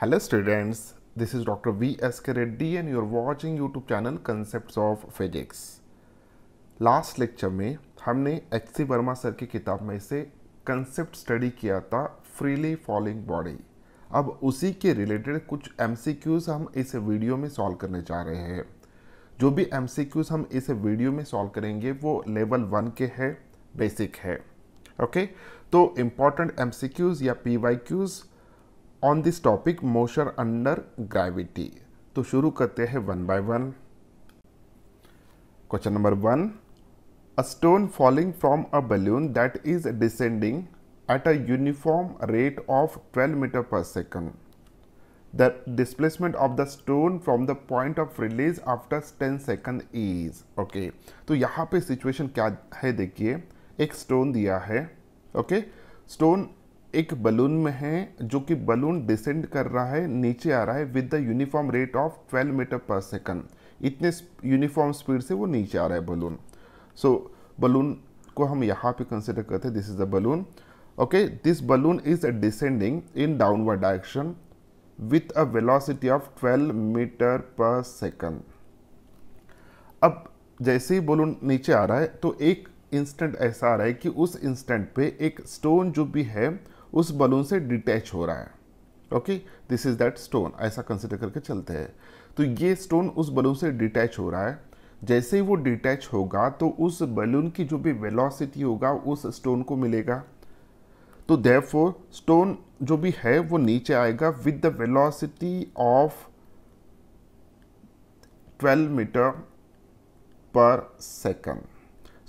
Hello students this is doctor V S K Reddy and you are watching YouTube channel concept of physics last lecture में हमने H C Verma sir की किताब में से concept study किया था फ्रीली फॉलिंग बॉडी अब उसी के रिलेटेड कुछ एम हम इस वीडियो में सॉल्व करने जा रहे हैं जो भी एम हम इस वीडियो में सॉल्व करेंगे वो लेवल वन के है बेसिक है ओके तो इम्पॉर्टेंट एम या P Y Qs on this topic motion under gravity तो शुरू करते हैं one by one question number one a stone falling from a balloon that is descending at a uniform rate of twelve metre पर second the displacement of the stone from the point of release after ten second is okay तो यहाँ पे situation क्या है देखिए एक stone दिया है ओके स्टोन एक बलून में है जो कि बलून डिसेंड कर रहा है नीचे आ रहा है with the uniform rate of 12 metre पर सेकंड इतने यूनिफॉर्म स्पीड से वो नीचे आ रहा है बलून सो so, बलून को हम यहाँ पे कंसिडर करते हैं this is the balloon okay this balloon is descending in downward direction with a velocity of 12 metre पर सेकंड अब जैसे ही बलून नीचे आ रहा है तो एक इंस्टेंट ऐसा आ रहा है कि उस इंस्टेंट पे एक स्टोन जो भी है उस बलून से डिटैच हो रहा है okay this is that stone ऐसा कंसिडर करके चलते हैं तो ये स्टोन उस बलून से डिटैच हो रहा है जैसे ही वो डिटैच होगा तो उस बलून की जो भी वेलोसिटी होगा उस स्टोन को मिलेगा तो देर स्टोन जो भी है वो नीचे आएगा with the velocity of 12 metre पर second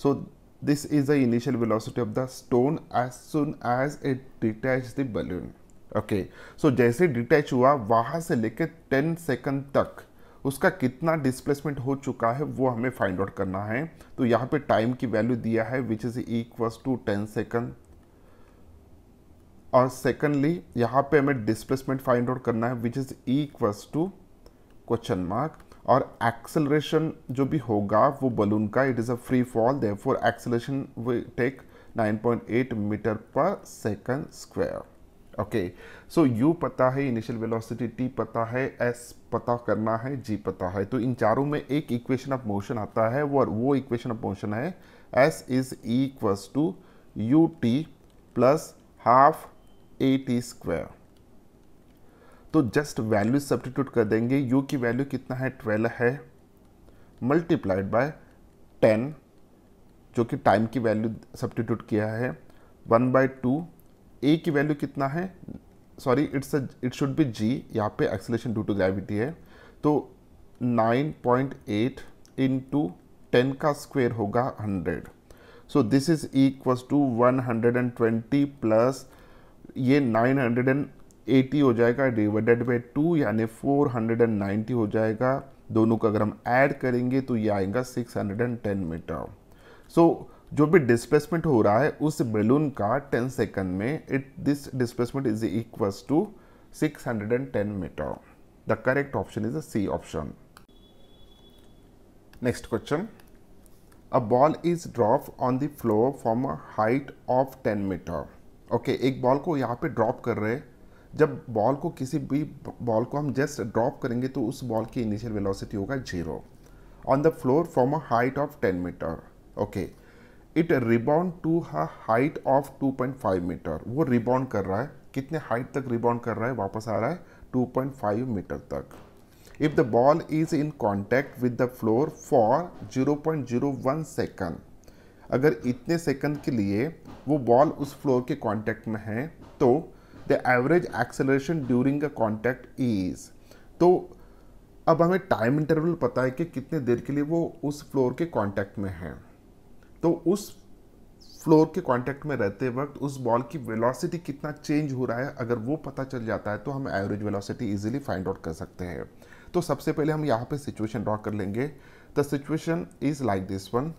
so This is the initial velocity of the stone as soon as it detaches the balloon. Okay okay. So so, जैसे डिटैच हुआ wahan से leke टेन सेकंड तक उसका कितना displacement हो चुका है वो हमें फाइंड आउट करना है तो यहाँ पे टाइम की वैल्यू दिया है which is equal to ten second और सेकंडली यहाँ पे हमें डिस्प्लेसमेंट फाइंड आउट करना है which is equal to question mark और एक्सेलरेशन जो भी होगा वो बलून का it is a free fall therefore acceleration we take 9.8 metre पर second square okay so you पता है इनिशियल वेलोसिटी टी पता है एस पता करना है जी पता है तो इन चारों में एक इक्वेशन ऑफ मोशन आता है और वो इक्वेशन ऑफ मोशन है s is equals to u t plus half a t square तो जस्ट वैल्यू सब्टीट्यूट कर देंगे यू की वैल्यू कितना है ट्वेल्व है मल्टीप्लाइड बाय टेन जो कि टाइम की वैल्यू सब्टीट्यूट किया है वन बाई टू ए की वैल्यू कितना है sorry it's it should be g यहाँ पे एक्सलेशन ड्यू टू ग्रेविटी है तो nine point eight into ten का स्क्वेयर होगा hundred so this is equals to one hundred and twenty plus ये नाइन हंड्रेड एंड 80 हो जाएगा डिवाइडेड बाई टू यानी 490 हो जाएगा दोनों का अगर हम ऐड करेंगे तो ये आएगा 610 मीटर सो so, जो भी डिस्प्लेसमेंट हो रहा है उस बेलून का 10 सेकंड में it this displacement is equals to 610 metre the correct option is C option next question a ball is drop on the floor from a height of 10 metre okay एक ball को यहाँ पे drop कर रहे हैं जब ball को किसी भी बॉल को हम जस्ट ड्रॉप करेंगे तो उस बॉल की इनिशियल वेलोसिटी होगा zero on the floor from a height of ten metre okay it rebound to height of two point five metre वो रिबाउंड कर रहा है कितने हाइट तक रिबाउंड कर रहा है वापस आ रहा है टू पॉइंट फाइव मीटर तक if the ball is in contact with the floor for zero point zero one second अगर इतने सेकंड के लिए वो बॉल उस फ्लोर के कांटेक्ट में है तो the average acceleration during a contact is तो अब हमें टाइम इंटरवल पता है कि कितने देर के लिए वो उस फ्लोर के कॉन्टैक्ट में है तो उस फ्लोर के कॉन्टैक्ट में रहते वक्त उस बॉल की वेलोसिटी कितना चेंज हो रहा है अगर वो पता चल जाता है तो हम average velocity easily find out कर सकते हैं तो सबसे पहले हम यहाँ पे सिचुएशन ड्रॉ कर लेंगे the situation is like this one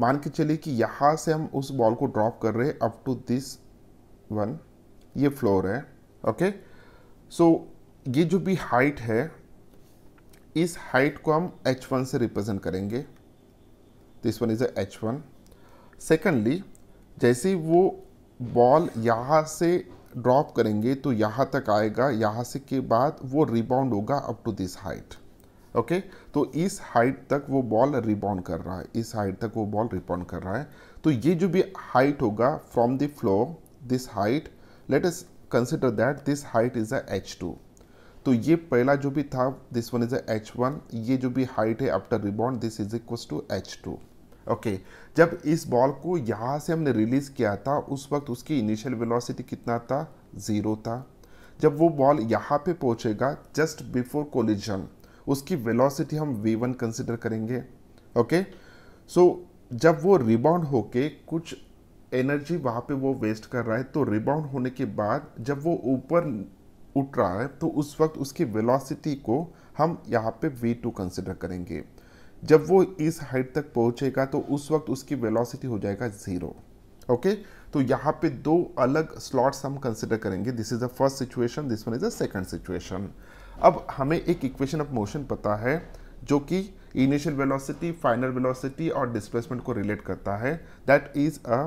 मान के चलिए कि यहाँ से हम उस बॉल को ड्रॉप कर रहे हैं अप टू दिस वन ये फ्लोर है ओके सो so, ये जो भी हाइट है इस हाइट को हम h1 से रिप्रेजेंट करेंगे this one is h one secondly जैसे वो बॉल यहाँ से ड्रॉप करेंगे तो यहाँ तक आएगा यहाँ से के बाद वो रिबाउंड होगा up to this height okay तो इस हाइट तक वो बॉल रिबाउंड कर रहा है इस हाइट तक वो बॉल रिबाउंड कर रहा है तो ये जो भी हाइट होगा from the floor this height let's consider that this height is a h two तो ये पहला जो भी था this one is a h one ये जो भी हाइट है after rebound this is equal to h two okay जब इस बॉल को यहाँ से हमने रिलीज़ किया था उस वक्त उसकी इनिशियल वेलोसिटी कितना था ज़ीरो था जब वो बॉल यहाँ पे पहुँचेगा जस्ट बिफोर कोलिजन उसकी वेलोसिटी हम वी वन कंसिडर करेंगे ओके okay? सो so, जब वो रिबाउंड होके कुछ एनर्जी वहाँ पे वो वेस्ट कर रहा है तो रिबाउंड होने के बाद जब वो ऊपर उठ रहा है तो उस वक्त उसकी वेलोसिटी को हम यहाँ पे v2 कंसिडर करेंगे जब वो इस हाइट तक पहुँचेगा तो उस वक्त उसकी वेलोसिटी हो जाएगा ज़ीरो ओके तो यहाँ पे दो अलग स्लॉट्स हम कंसिडर करेंगे this is the first situation this one is the second situation अब हमें एक इक्वेशन ऑफ मोशन पता है जो कि इनिशियल वेलोसिटी फाइनल वेलोसिटी और डिस्प्लेसमेंट को रिलेट करता है that is a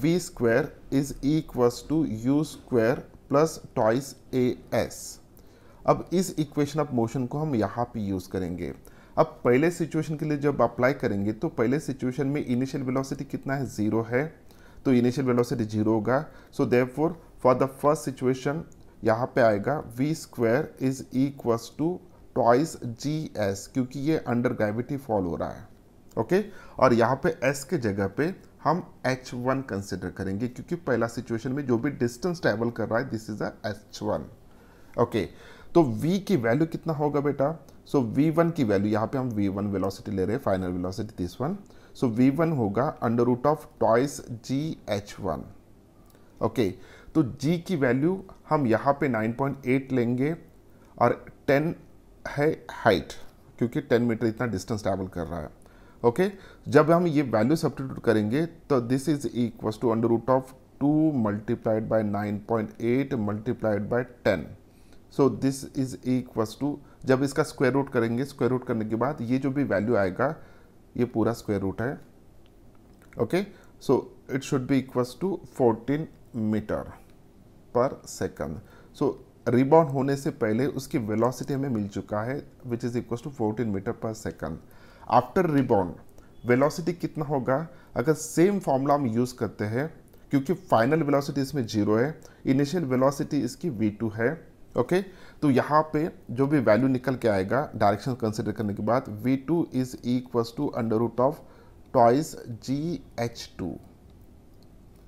v square is equals to u square plus twice a s अब इस इक्वेशन ऑफ मोशन को हम यहाँ पे यूज़ करेंगे अब पहले सिचुएशन के लिए जब अप्लाई करेंगे तो पहले सिचुएशन में इनिशियल वेलोसिटी कितना है ज़ीरो है तो इनिशियल वेलोसिटी जीरो होगा so therefore for the first situation यहाँ पे आएगा v square is equals to twice g s क्योंकि ये अंडर ग्रेविटी फॉल हो रहा है ओके और यहाँ पे एस के जगह पे हम एच वन कंसिडर करेंगे क्योंकि पहला सिचुएशन में जो भी डिस्टेंस ट्रेवल कर रहा है this is h one okay तो v की वैल्यू कितना होगा बेटा सो so, v1 की वैल्यू यहाँ पे हम v1 वेलोसिटी ले रहे हैं final velocity this one so v1 होगा under root of twice g h one okay तो g की वैल्यू हम यहाँ पे 9.8 लेंगे और 10 है हाइट क्योंकि 10 मीटर इतना डिस्टेंस ट्रैवल कर रहा है ओके जब हम ये वैल्यू सब्सटीट्यूट करेंगे तो this is equal to under root of two multiplied by nine point eight multiplied by ten so this is equal to जब इसका स्क्वायर रूट करेंगे स्क्वायर रूट करने के बाद ये जो भी वैल्यू आएगा ये पूरा स्क्वायर रूट है okay so it should be equals to 14 metre पर सेकंड सो रिबाउंड होने से पहले उसकी वेलोसिटी हमें मिल चुका है which is equals to 14 metre पर सेकंड आफ्टर रिबॉन वेलोसिटी कितना होगा अगर सेम फॉर्मूला हम यूज़ करते हैं क्योंकि फाइनल वेलोसिटी इसमें जीरो है इनिशियल वेलोसिटी इसकी वी टू है ओके तो यहाँ पे जो भी वैल्यू निकल के आएगा डायरेक्शन कंसिडर करने के बाद v two is equal to under root of twice g h two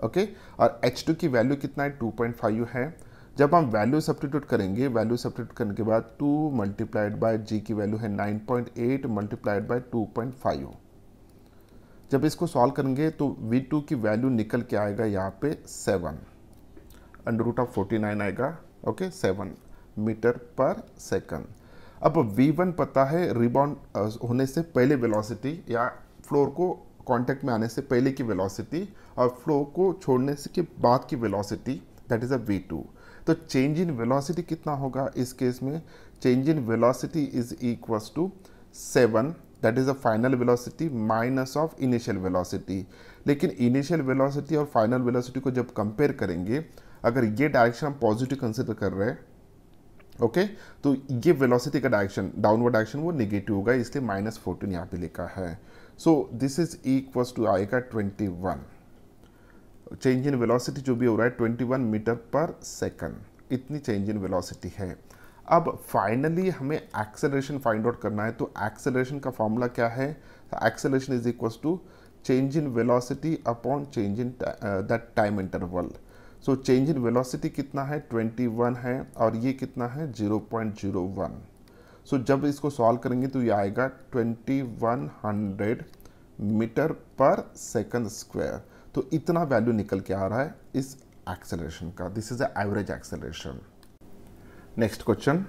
okay और एच टू की वैल्यू कितना है टू पॉइंट फाइव है जब हम वैल्यू सब्सटीट्यूट करेंगे वैल्यू सब्सटीट्यूट करने के बाद टू मल्टीप्लाइड बाई जी की वैल्यू है nine point eight multiplied by two point five जब इसको सॉल्व करेंगे तो वी टू की वैल्यू निकल के आएगा यहाँ पे seven under root of forty nine आएगा ओके सेवन मीटर पर सेकंड अब वी वन पता है रिबाउंड होने से पहले वेलोसिटी या फ्लोर को कांटेक्ट में आने से पहले की वेलोसिटी और फ्लो को छोड़ने से के बाद की velocity that is a v two तो चेंज इन वेलोसिटी कितना होगा इस केस में change in velocity is equals to seven that is a final velocity minus of initial velocity लेकिन इनिशियल वेलोसिटी और फाइनल वेलोसिटी को जब कंपेयर करेंगे अगर ये डायरेक्शन हम पॉजिटिव कंसिडर कर रहे हैं ओके okay? तो ये वेलोसिटी का डायरेक्शन डाउनवर्ड डायरेक्शन वो निगेटिव होगा इसलिए माइनस फोर्टीन यहाँ पे लिखा है so this is equals to आएगा twenty one change in velocity जो भी हो रहा है ट्वेंटी वन मीटर पर सेकंड इतनी चेंज इन वेलोसिटी है अब फाइनली हमें एक्सेलरेशन फाइंड आउट करना है तो एक्सेलरेशन का फॉर्मूला क्या है acceleration is equal to change in velocity upon change in that time interval so change in velocity कितना है 21 है और ये कितना है 0.01 सो so, जब इसको सॉल्व करेंगे तो ये आएगा 2100 मीटर पर सेकंड स्क्वायर तो इतना वैल्यू निकल के आ रहा है इस एक्सेलरेशन का this is average acceleration next question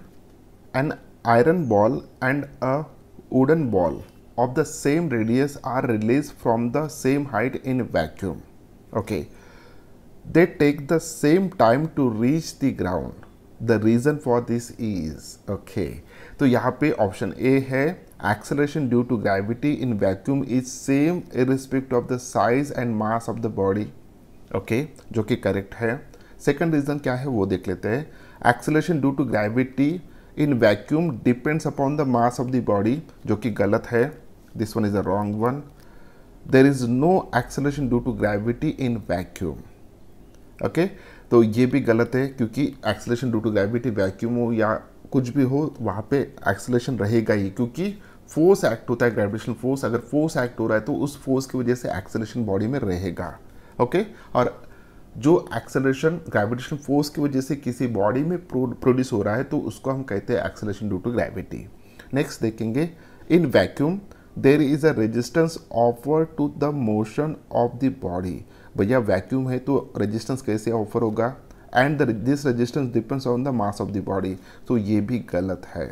an iron ball and a wooden ball of the same radius are release from the same height in vacuum okay they take the same time to reach the ground the reason for this is okay तो यहाँ पे option A है acceleration due to gravity in vacuum is same irrespective of the size and mass of the body okay जो कि correct है second reason क्या है वो देख लेते हैं acceleration due to gravity in vacuum depends upon the mass of the body जो कि गलत है this one is a wrong one there is no acceleration due to gravity in vacuum okay तो ये भी गलत है क्योंकि acceleration due to gravity vacuum हो या कुछ भी हो वहाँ पे एक्सलेशन रहेगा ही क्योंकि फोर्स एक्ट होता है ग्रेविटेशन फोर्स अगर फोर्स एक्ट हो रहा है तो उस फोर्स की वजह से एक्सलेशन बॉडी में रहेगा ओके और जो एक्सेलरेशन ग्रेविटेशन फोर्स की वजह से किसी बॉडी में प्रोड्यूस हो रहा है तो उसको हम कहते हैं acceleration due to gravity next देखेंगे in vacuum there is a resistance offer to the motion of the body भैया वैक्यूम है तो रेजिस्टेंस कैसे ऑफर होगा and this resistance depends on the mass of the body तो ये भी गलत है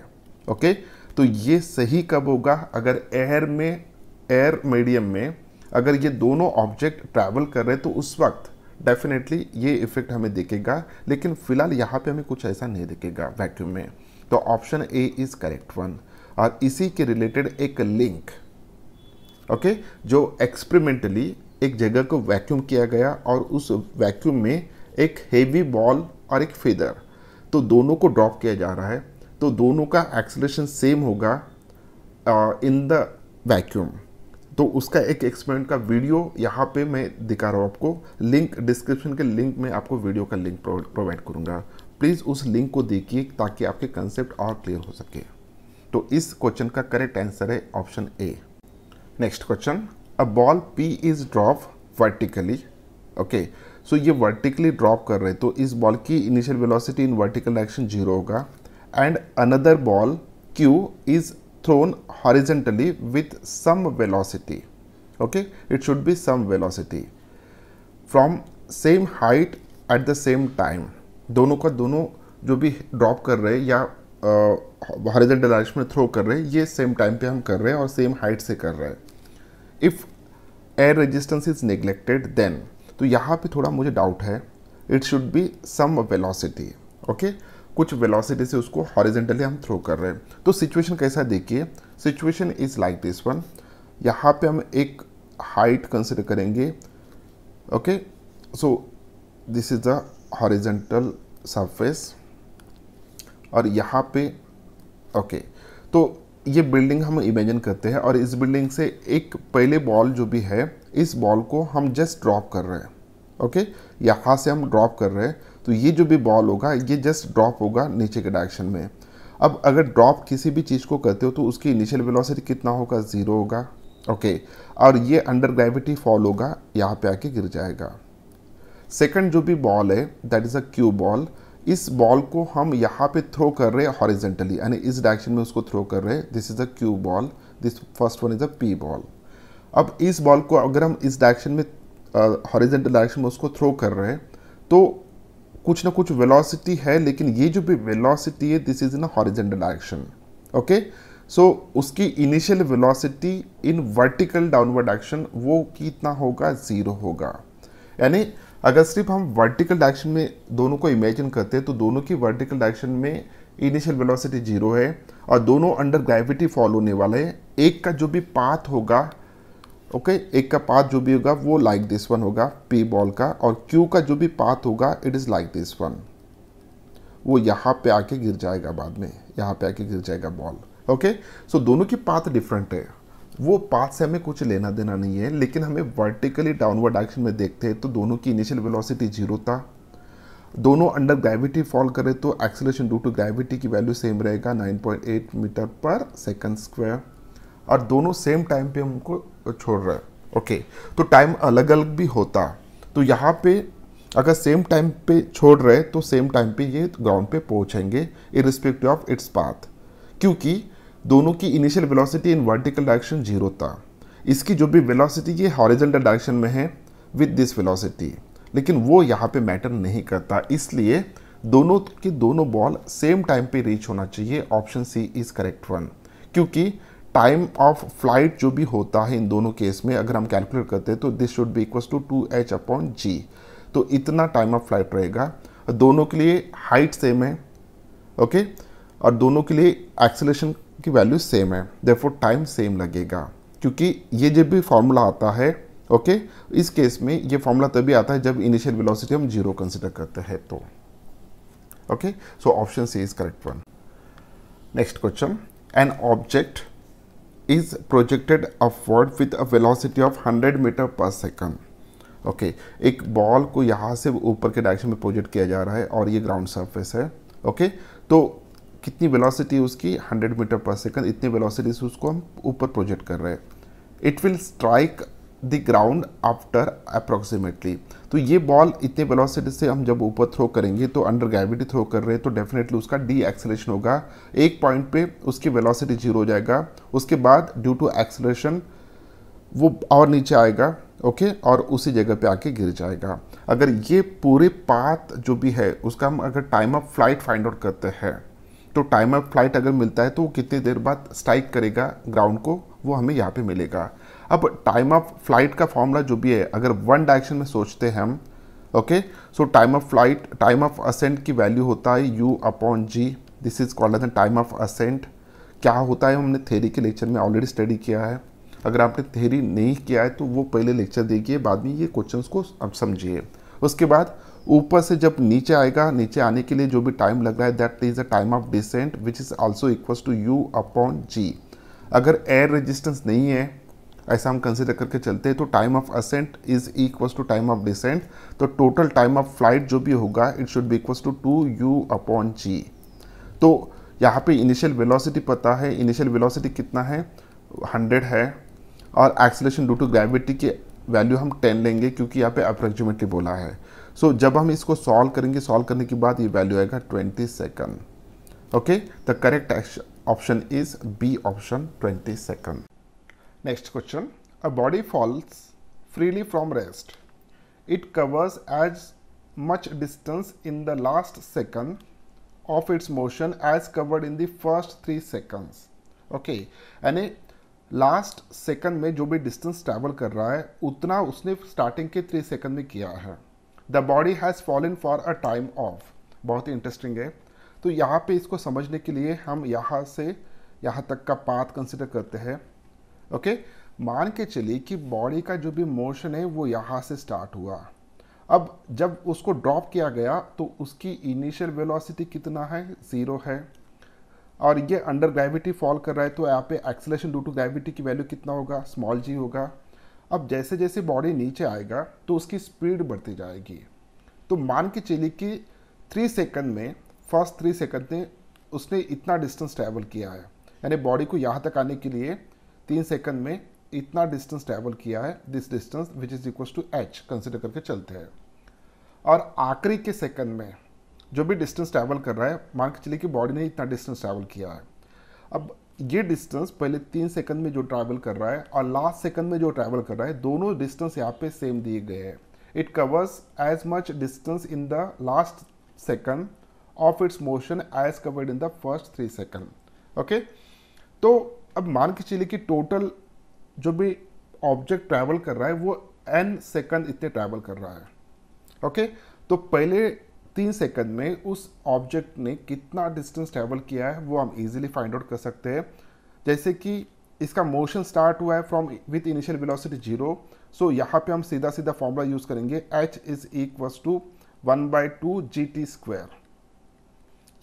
ओके okay? तो ये सही कब होगा अगर एयर में एयर मीडियम में अगर ये दोनों ऑब्जेक्ट ट्रैवल कर रहे तो उस वक्त डेफिनेटली ये इफेक्ट हमें देखेगा लेकिन फिलहाल यहाँ पे हमें कुछ ऐसा नहीं देखेगा वैक्यूम में तो option A is correct one और इसी के रिलेटेड एक लिंक ओके okay? जो एक्सपेरिमेंटली एक जगह को वैक्यूम किया गया और उस वैक्यूम में एक हेवी बॉल और एक फेदर तो दोनों को ड्रॉप किया जा रहा है तो दोनों का एक्सलेशन सेम होगा इन द वैक्यूम तो उसका एक एक्सपेरिमेंट का वीडियो यहाँ पे मैं दिखा रहा हूँ आपको लिंक डिस्क्रिप्शन के लिंक में आपको वीडियो का लिंक प्रोवाइड करूँगा प्लीज़ उस लिंक को देखिए ताकि आपके कंसेप्ट और क्लियर हो सके तो इस क्वेश्चन का करेक्ट आंसर है option A next question a ball P is drop vertically okay so ये वर्टिकली ड्रॉप कर रहे हैं तो इस बॉल की initial velocity in vertical direction zero होगा and another ball Q is thrown horizontally with some velocity okay it should be some velocity from same height at the same time दोनों का दोनों जो भी ड्रॉप कर रहे हैं या हॉरिजेंटल डायरेक्शन में थ्रो कर रहे हैं ये सेम टाइम पे हम कर रहे हैं और सेम हाइट से कर रहे हैं if air resistance is neglected then तो यहाँ पे थोड़ा मुझे डाउट है it should be some velocity okay कुछ वेलोसिटी से उसको हॉरिजेंटली हम थ्रो कर रहे हैं तो सिचुएशन कैसा देखिए situation is like this one यहाँ पे हम एक हाइट कंसिडर करेंगे okay so this is the horizontal surface और यहाँ पे ओके okay, तो ये बिल्डिंग हम इमेजिन करते हैं और इस बिल्डिंग से एक पहले बॉल जो भी है इस बॉल को हम जस्ट ड्रॉप कर रहे हैं ओके यहाँ से हम ड्रॉप कर रहे हैं तो ये जो भी बॉल होगा ये जस्ट ड्रॉप होगा नीचे के डायरेक्शन में अब अगर ड्रॉप किसी भी चीज़ को करते हो तो उसकी इनिशियल वेलोसिटी कितना होगा ज़ीरो होगा ओके और ये अंडर ग्रेविटी फॉल होगा यहाँ पे आके गिर जाएगा सेकंड जो भी बॉल है that is a Q ball इस बॉल को हम यहाँ पे थ्रो कर रहे हैं हॉरिजेंटली यानी इस डायरेक्शन में उसको थ्रो कर रहे हैं this is a Q ball this first one is a P ball अब इस बॉल को अगर हम इस डायरेक्शन में हॉरिजेंटल uh, डायरेक्शन में उसको थ्रो कर रहे हैं तो कुछ ना कुछ वेलोसिटी है लेकिन ये जो भी वेलोसिटी है this is in horizontal direction okay so उसकी initial velocity in vertical downward action वो कितना होगा ज़ीरो होगा यानी अगर सिर्फ हम वर्टिकल डायरेक्शन में दोनों को इमेजिन करते हैं तो दोनों की वर्टिकल डायरेक्शन में इनिशियल वेलोसिटी जीरो है और दोनों अंडर ग्रेविटी फॉल होने वाले हैं एक का जो भी पाथ होगा ओके okay, एक का पाथ जो भी होगा वो लाइक दिस वन होगा पी बॉल का और क्यू का जो भी पाथ होगा it is like this one वो यहाँ पे आके गिर जाएगा बाद में यहाँ पे आके गिर जाएगा ball okay okay? So so, दोनों की पाथ डिफरेंट है वो पाथ से हमें कुछ लेना देना नहीं है लेकिन हमें वर्टिकली डाउनवर्ड डायरेक्शन में देखते हैं तो दोनों की इनिशियल वेलोसिटी जीरो था दोनों अंडर ग्रेविटी फॉल करें तो एक्सेलेशन डू टू ग्रेविटी की वैल्यू सेम रहेगा 9.8 मीटर पर सेकंड स्क्वायर और दोनों सेम टाइम पे हमको छोड़ रहे हैं ओके तो टाइम अलग अलग भी होता तो यहाँ पे अगर सेम टाइम पे छोड़ रहे तो सेम टाइम पे ये ग्राउंड पे पहुँचेंगे इरिस्पेक्टिव ऑफ इट्स पाथ क्योंकि दोनों की initial velocity in vertical direction zero था इसकी जो भी वेलोसिटी ये हॉरिजेंटल डायरेक्शन में है विद दिस वेलोसिटी लेकिन वो यहाँ पे मैटर नहीं करता इसलिए दोनों के दोनों बॉल सेम टाइम पे रीच होना चाहिए option C is correct one क्योंकि टाइम ऑफ फ्लाइट जो भी होता है इन दोनों केस में अगर हम कैलकुलेट करते हैं तो this should be equals to two H upon G तो इतना टाइम ऑफ फ्लाइट रहेगा दोनों के लिए हाइट सेम है ओके और दोनों के लिए एक्सेलेशन की वैल्यू सेम है देयरफॉर टाइम सेम लगेगा क्योंकि ये जब भी फार्मूला आता है ओके okay, इस केस में ये फार्मूला तभी आता है जब इनिशियल वेलोसिटी हम जीरो कंसिडर करते हैं तो okay so option C is correct one next question an object is projected upward with a velocity of 100 metre पर सेकंड ओके एक बॉल को यहाँ से ऊपर के डायरेक्शन में प्रोजेक्ट किया जा रहा है और ये ग्राउंड सरफेस है ओके okay, तो कितनी वेलोसिटी उसकी 100 मीटर पर सेकंड इतनी वेलोसिटी से उसको हम ऊपर प्रोजेक्ट कर रहे हैं it will strike the ground after approximately तो ये बॉल इतने वेलोसिटी से हम जब ऊपर थ्रो करेंगे तो अंडर ग्रेविटी थ्रो कर रहे हैं तो डेफिनेटली उसका डी एक्सलेशन होगा एक पॉइंट पे उसकी वेलोसिटी जीरो हो जाएगा उसके बाद ड्यू टू एक्सलेशन वो और नीचे आएगा ओके okay? और उसी जगह पे आके गिर जाएगा अगर ये पूरे पाथ जो भी है उसका हम अगर time of flight find out करते हैं तो ऑफ फ्लाइट अगर मिलता है तो वो कितनी देर बाद स्ट्राइक करेगा ग्राउंड को वो हमें यहाँ पे मिलेगा अब टाइम ऑफ फ्लाइट का फॉर्मूला जो भी है अगर वन डायरेक्शन में सोचते हैं हम okay so time of flight time of ascent की वैल्यू होता है U upon G this is called as time of ascent क्या होता है हमने थेरी के लेक्चर में ऑलरेडी स्टडी किया है अगर आपने थेरी नहीं किया है तो वो पहले लेक्चर देखिए बाद में ये क्वेश्चन को आप समझिए उसके बाद ऊपर से जब नीचे आएगा नीचे आने के लिए जो भी टाइम लग रहा है that is the time of descent which is also equal to U upon G अगर एयर रेजिस्टेंस नहीं है ऐसा हम कंसिडर करके चलते हैं तो time of ascent is equals to time of descent तो टोटल टाइम ऑफ फ्लाइट जो भी होगा it should be equals to two U upon G तो यहाँ पे इनिशियल वेलोसिटी पता है इनिशियल वेलोसिटी कितना है 100 है और एक्सलेशन डू टू ग्रेविटी के वैल्यू हम टेन लेंगे क्योंकि यहाँ पे अप्रोक्सीमेटली बोला है सो so, जब हम इसको सॉल्व करेंगे सॉल्व करने के बाद ये वैल्यू आएगा twenty second okay the correct option is B option twenty second next question a body falls freely from rest it covers as much distance in the last second of its motion as covered in the first three second okay यानी last second में जो भी distance travel कर रहा है उतना उसने starting के थ्री सेकंड में किया है the body has fallen for a time of बहुत ही इंटरेस्टिंग है तो यहाँ पे इसको समझने के लिए हम यहाँ से यहाँ तक का पाथ कंसिडर करते हैं ओके मान के चलिए कि बॉडी का जो भी मोशन है वो यहाँ से स्टार्ट हुआ अब जब उसको ड्रॉप किया गया तो उसकी इनिशियल वेलोसिटी कितना है ज़ीरो है और ये अंडर ग्रेविटी फॉल कर रहा है तो यहाँ पे एक्सलेशन डू टू ग्रेविटी की वैल्यू कितना होगा स्मॉल जी होगा अब जैसे जैसे बॉडी नीचे आएगा तो उसकी स्पीड बढ़ती जाएगी तो मान के चलिए कि थ्री सेकंड में फर्स्ट थ्री सेकंड में उसने इतना डिस्टेंस ट्रैवल किया है यानी बॉडी को यहाँ तक आने के लिए तीन सेकंड में इतना डिस्टेंस ट्रैवल किया है this distance which is equal to H consider करके चलते हैं और आखिरी के सेकंड में जो भी डिस्टेंस ट्रैवल कर रहा है मान के चलिए कि बॉडी ने इतना डिस्टेंस ट्रैवल किया है अब ये डिस्टेंस पहले तीन सेकंड में जो ट्रैवल कर रहा है और लास्ट सेकंड में जो ट्रैवल कर रहा है दोनों डिस्टेंस यहाँ पे सेम दिए गए हैं it covers as much distance in the last second of its motion as covered in the first three second okay तो अब मान के चलिए कि टोटल जो भी ऑब्जेक्ट ट्रैवल कर रहा है वो एन सेकंड इतने ट्रैवल कर रहा है ओके okay? तो पहले तीन सेकंड में उस ऑब्जेक्ट ने कितना डिस्टेंस ट्रेवल किया है वो हम इजीली फाइंड आउट कर सकते हैं जैसे कि इसका मोशन स्टार्ट हुआ है from with initial velocity zero so यहाँ पे हम सीधा सीधा फॉर्मूला यूज़ करेंगे H is equals to one by two G T square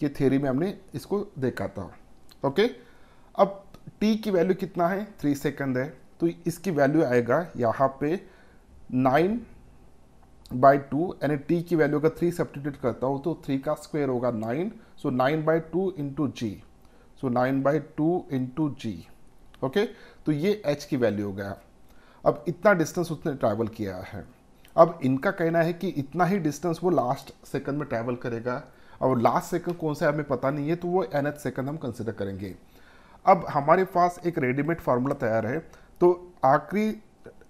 ये थेरी में हमने इसको देखा था ओके okay? अब टी की वैल्यू कितना है थ्री सेकंड है तो इसकी वैल्यू आएगा यहाँ पे नाइन बाई टू यानी टी की वैल्यू अगर थ्री सब्सटीट्यूट करता हूँ तो थ्री का स्क्वायर होगा nine so nine by two into G so nine by two into G okay तो ये एच की वैल्यू हो गया अब इतना डिस्टेंस उसने ट्रैवल किया है अब इनका कहना है कि इतना ही डिस्टेंस वो लास्ट सेकंड में ट्रैवल करेगा और लास्ट सेकंड कौन सा है हमें पता नहीं है तो वो एन एच सेकंड हम कंसिडर करेंगे अब हमारे पास एक रेडीमेड फार्मूला तैयार है तो आखिरी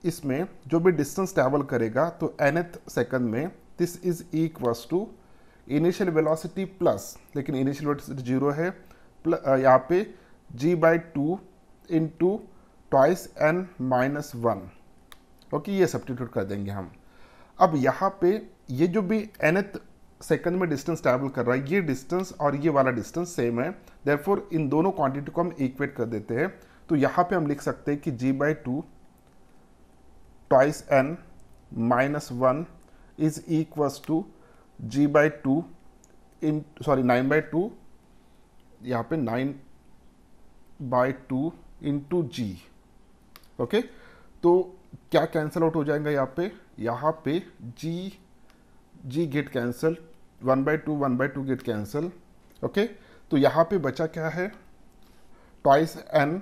इसमें जो भी डिस्टेंस ट्रैवल करेगा तो एनथ सेकंड में this is equals to initial velocity plus लेकिन इनिशियल वेलोसिटी जीरो है यहाँ पे G by two into twice N minus one okay ये सब्टीट्यूट कर देंगे हम अब यहाँ पे ये जो भी एनथ सेकंड में डिस्टेंस ट्रैवल कर रहा है ये डिस्टेंस और ये वाला डिस्टेंस सेम है देयरफॉर इन दोनों क्वांटिटी को हम इक्वेट कर देते हैं तो यहाँ पे हम लिख सकते हैं कि G by two twice n minus 1 is equals to g by 2 in sorry 9 by 2 यहाँ पे 9 by two two G okay तो क्या कैंसिल आउट हो जाएगा यहाँ पे यहाँ पे G G get cancel one by two one by two get cancel okay तो यहाँ पे बचा क्या है twice N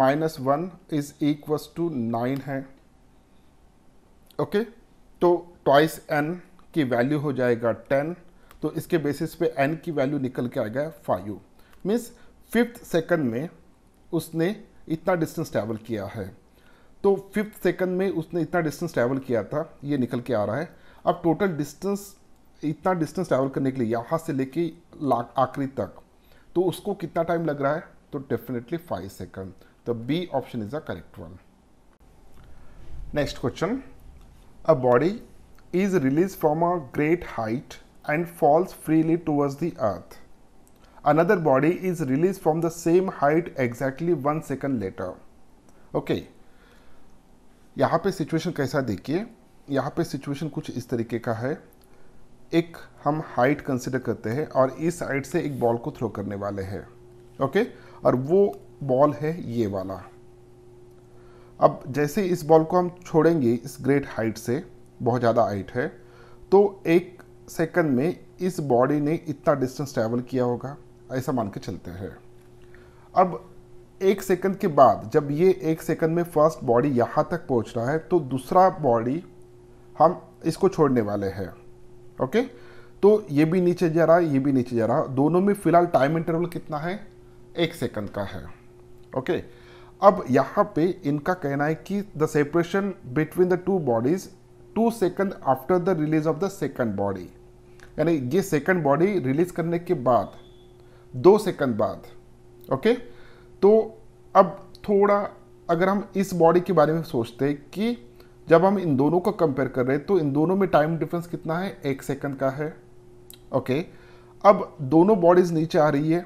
minus one is equals to nine है ओके okay? तो ट्वाइस एन की वैल्यू हो जाएगा टेन तो इसके बेसिस पे एन की वैल्यू निकल के आ गया फाइव मीन्स फिफ्थ सेकंड में उसने इतना डिस्टेंस ट्रैवल किया है तो फिफ्थ सेकंड में उसने इतना डिस्टेंस ट्रैवल किया था ये निकल के आ रहा है अब टोटल डिस्टेंस इतना डिस्टेंस ट्रैवल करने के लिए यहाँ से लेके आखिरी तक तो उसको कितना टाइम लग रहा है तो डेफिनेटली फाइव सेकंड तो B option is the correct one. Next question. A body is released from a great height and falls freely towards the earth. Another body is released from the same height exactly one second later. Okay. यहाँ पे situation कैसा देखिए यहाँ पे situation कुछ इस तरीके का है एक हम हाइट कंसिडर करते हैं और इस साइड से एक बॉल को थ्रो करने वाले हैं ओके और वो बॉल है ये वाला अब जैसे इस बॉल को हम छोड़ेंगे इस ग्रेट हाइट से बहुत ज़्यादा हाइट है तो एक सेकंड में इस बॉडी ने इतना डिस्टेंस ट्रैवल किया होगा ऐसा मान के चलते हैं अब एक सेकंड के बाद जब ये एक सेकंड में फर्स्ट बॉडी यहाँ तक पहुँच रहा है तो दूसरा बॉडी हम इसको छोड़ने वाले हैं ओके तो ये भी नीचे जा रहा है ये भी नीचे जा रहा है दोनों में फिलहाल टाइम इंटरवल कितना है एक सेकंड का है ओके अब यहाँ पे इनका कहना है कि the separation between the two bodies two second after the release of the second body यानी ये सेकंड बॉडी रिलीज करने के बाद दो सेकंड बाद ओके तो अब थोड़ा अगर हम इस बॉडी के बारे में सोचते हैं कि जब हम इन दोनों को कंपेयर कर रहे हैं तो इन दोनों में टाइम डिफरेंस कितना है एक सेकंड का है ओके अब दोनों बॉडीज़ नीचे आ रही है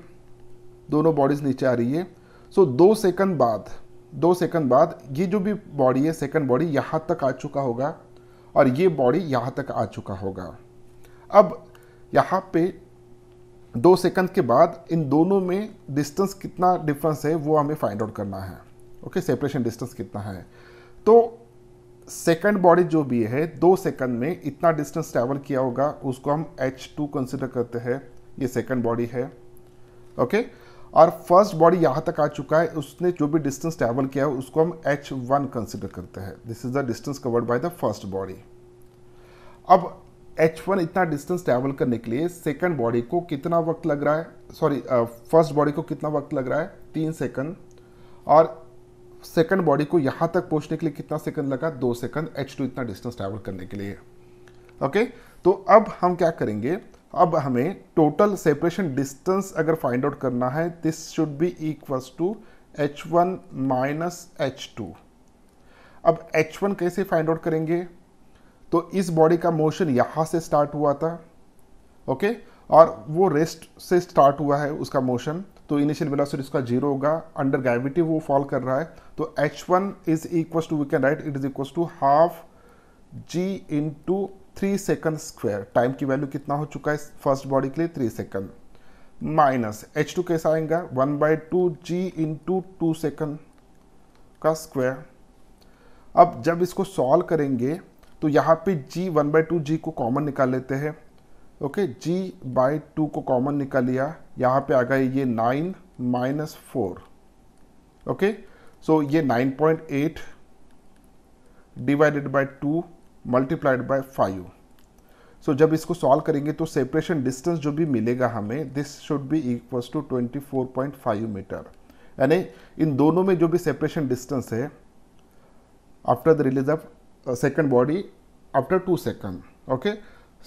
दोनों बॉडीज़ नीचे आ रही है सो so, दो सेकंड बाद दो सेकंड बाद ये जो भी बॉडी है सेकंड बॉडी यहाँ तक आ चुका होगा और ये बॉडी यहाँ तक आ चुका होगा अब यहाँ पे दो सेकंड के बाद इन दोनों में डिस्टेंस कितना डिफरेंस है वो हमें फाइंड आउट करना है ओके सेपरेशन डिस्टेंस कितना है तो सेकंड बॉडी जो भी है दो सेकंड में इतना डिस्टेंस ट्रैवल किया होगा उसको हम एच टू कंसिडर करते हैं ये सेकंड बॉडी है ओके okay? और फर्स्ट बॉडी यहाँ तक आ चुका है उसने जो भी डिस्टेंस ट्रैवल किया है उसको हम एच वन कंसिडर करते हैं this is the distance covered by the first body अब एच वन इतना डिस्टेंस ट्रैवल करने के लिए सेकेंड बॉडी को कितना वक्त लग रहा है सॉरी फर्स्ट बॉडी को कितना वक्त लग रहा है तीन सेकंड और सेकेंड बॉडी को यहाँ तक पहुँचने के लिए कितना सेकंड लगा दो सेकंड एच टू इतना डिस्टेंस ट्रैवल करने के लिए ओके okay? तो अब हम क्या करेंगे अब हमें टोटल सेपरेशन डिस्टेंस अगर फाइंड आउट करना है this should be equals to H one minus H two अब एच वन कैसे फाइंड आउट करेंगे तो इस बॉडी का मोशन यहाँ से स्टार्ट हुआ था ओके और वो रेस्ट से स्टार्ट हुआ है उसका मोशन तो इनिशियल वेलोसिटी उसका जीरो होगा अंडर ग्रेविटी वो फॉल कर रहा है तो H one is equal to we can write it is equal to half G into three second square time की वैल्यू कितना हो चुका है फर्स्ट बॉडी के लिए three second minus H two कैसा आएगा one by two G into two second का स्क्वायर अब जब इसको सॉल्व करेंगे तो यहाँ पे G one by two G को कॉमन निकाल लेते हैं ओके जी बाई टू को कॉमन निकाल लिया यहाँ पे आ गए ये nine minus four okay so ये nine point eight divided by two multiplied by five so जब इसको सॉल्व करेंगे तो सेपरेशन डिस्टेंस जो भी मिलेगा हमें this should be equals to five metre यानी इन दोनों में जो भी सेपरेशन डिस्टेंस है after the release of second body after two second okay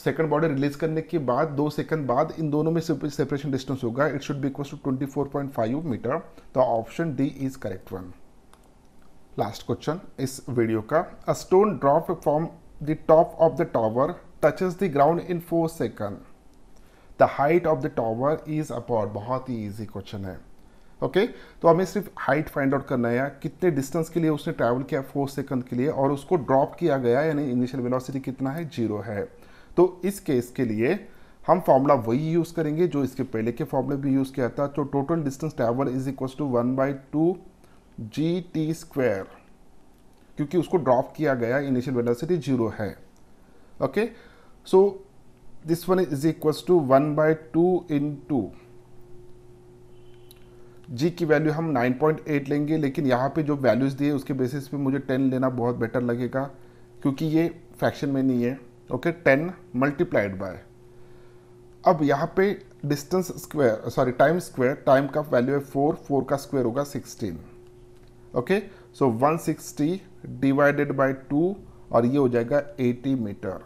second body release करने के बाद दो सेकंड बाद इन दोनों में सेपरेशन डिस्टेंस होगा it should be equal to five metre the option D is correct one last question इस वीडियो का a stone drop from the top of the tower touches the ground in 4 seconds. The height of the tower is about बहुत ही easy question है okay okay? तो हमें सिर्फ height find out करना है कितने डिस्टेंस के लिए उसने ट्रैवल किया फोर सेकंड के लिए और उसको ड्रॉप किया गया यानी इनिशियल वेलोसिटी कितना है जीरो है तो इस केस के लिए हम फॉर्मूला वही यूज़ करेंगे जो इसके पहले के फॉर्मूले भी यूज़ किया था तो total distance travel is equal to one by two G T square क्योंकि उसको ड्रॉप किया गया इनिशियल वेलोसिटी जीरो है okay so this one is equals to one by two into G की वैल्यू हम 9.8 लेंगे लेकिन यहाँ पे जो वैल्यूज़ दिए उसके बेसिस पे मुझे 10 लेना बहुत बेटर लगेगा क्योंकि ये फ्रैक्शन में नहीं है ओके टेन मल्टीप्लाइड बाय अब यहाँ पे distance square sorry time square time का वैल्यू है फोर फोर का स्क्वायर होगा sixteen okay so one sixty divided by two और ये हो जाएगा 80 मीटर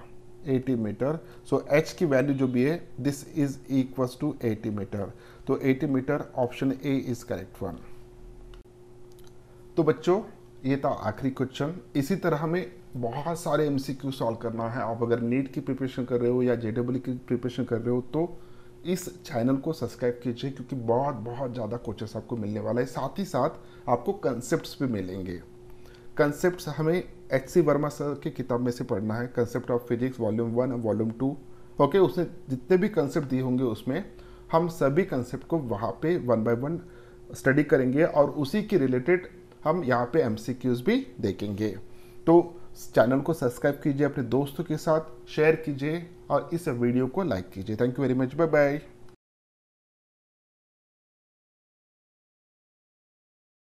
80 मीटर सो एच की वैल्यू जो भी है this is equals to 80 metre तो 80 metre option A is correct one तो बच्चों ये था आखिरी क्वेश्चन इसी तरह हमें बहुत सारे एम सॉल्व करना है आप अगर नीट की प्रिपरेशन कर रहे हो या जे की प्रिपरेशन कर रहे हो तो इस चैनल को सब्सक्राइब कीजिए क्योंकि बहुत बहुत ज़्यादा कोचेस आपको मिलने वाला है साथ ही साथ आपको कंसेप्ट भी मिलेंगे कंसेप्ट हमें एच सी वर्मा सर की किताब में से पढ़ना है concept of physics volume one और वॉल्यूम टू ओके उसने जितने भी कंसेप्ट दिए होंगे उसमें हम सभी कंसेप्ट को वहाँ पे वन बाय वन स्टडी करेंगे और उसी के रिलेटेड हम यहाँ पे एम भी देखेंगे तो चैनल को सब्सक्राइब कीजिए अपने दोस्तों के साथ शेयर कीजिए और इस वीडियो को लाइक कीजिए thank you very much bye bye